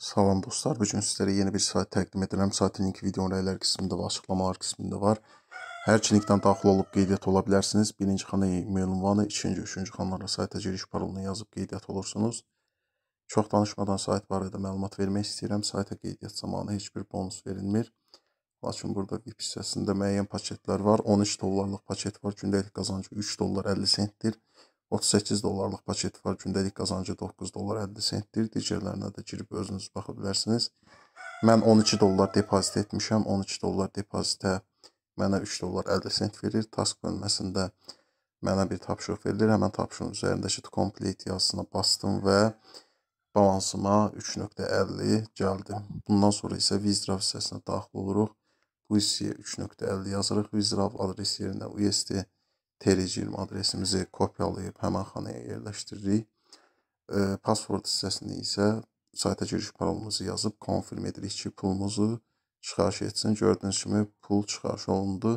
Salam dostlar, bu gün sizlərə yeni bir sayt təqdim edirəm. Saytın linki videonun rəylər qismində və açıqlamalar qismində var. Hər iki linkdən daxil olub qeydiyyat ola bilərsiniz. Birinci xana e-mail ünvanı, ikinci, üçüncü xanlara sayta giriş parolunu yazıb qeydiyyat olursunuz. Çox danışmadan sayt barədə məlumat vermək istəyirəm. Sayta qeydiyyat zamanı heç bir bonus verilmir. Lakin burada VIP hissəsində müəyyən paketlər var. 13 dollarlıq paket var. Gündəlik qazancı 3 dollar 50 sentdir. 38 dollarlıq paket var. Gündəlik qazancı 9 dollar 50 sentdir. Digərlərinə də girib özünüz baxa bilərsiniz. Mən 12 dollar depozit etmişəm. 12 dollar depozitə mənə 3 dollar 50 sent verir. Task bölməsində mənə bir tapşırıq verilir. Həmən tapşırığın üzərindəki complete yazısına bastım və balansıma 3.50 gəldi. Bundan sonra isə Vizdrav hissəsinə daxil oluruq. Bu hissəyə 3.50 yazırıq. Vizdrav adres yerinə USD TLC20 adresimizi kopyalayıb həmən xanaya yerləşdiririk. Password hissəsində isə sayta giriş parolumuzu yazıb konfirm edirik ki, pulumuzu çıxarış etsin. Gördüyünüz kimi pul çıxarış olundu.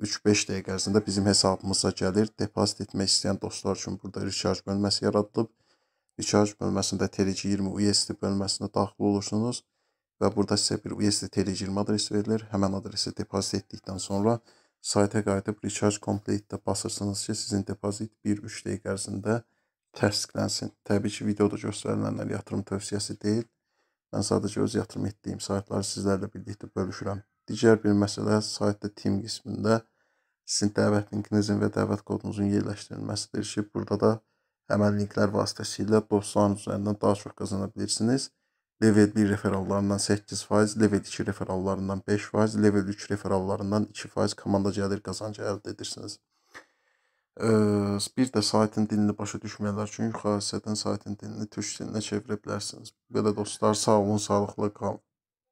3-5 dəqiqə ərzində bizim hesabımıza gəlir. Depozit etmək istəyən dostlar üçün burada recharge bölməsi yaradılıb. Recharge bölməsində TLC20 USD bölməsinə daxil olursunuz və burada sizə bir USD TLC20 adresi verilir. Həmən adresi depozit etdikdən sonra Sayta qayıdıb recharge complete-də basırsınız ki, sizin depozit 1-3 dəqiqə ərzində təsdiqlənsin. Təbii ki, videoda göstərilənlər yatırım tövsiyəsi deyil. Mən sadəcə öz yatırım etdiyim saytları sizlərlə birlikdə bölüşürəm. Digər bir məsələ saytda team qismində sizin dəvət linkinizin və dəvət kodunuzun yerləşdirilməsidir ki, burada da həmin linklər vasitəsilə dostlarınız üzərindən daha çox qazana bilirsiniz. Level 1 referallarından 8%, Level 2 referallarından 5%, Level 3 referallarından 2% komanda gəlir qazancı əldə edirsiniz. Bir də saytın dilini başa düşməyənlər üçün yuxarı hissədən saytın dilini türk dilinə çevirə bilərsiniz. Belə dostlar, sağ olun, sağlıqla qalın.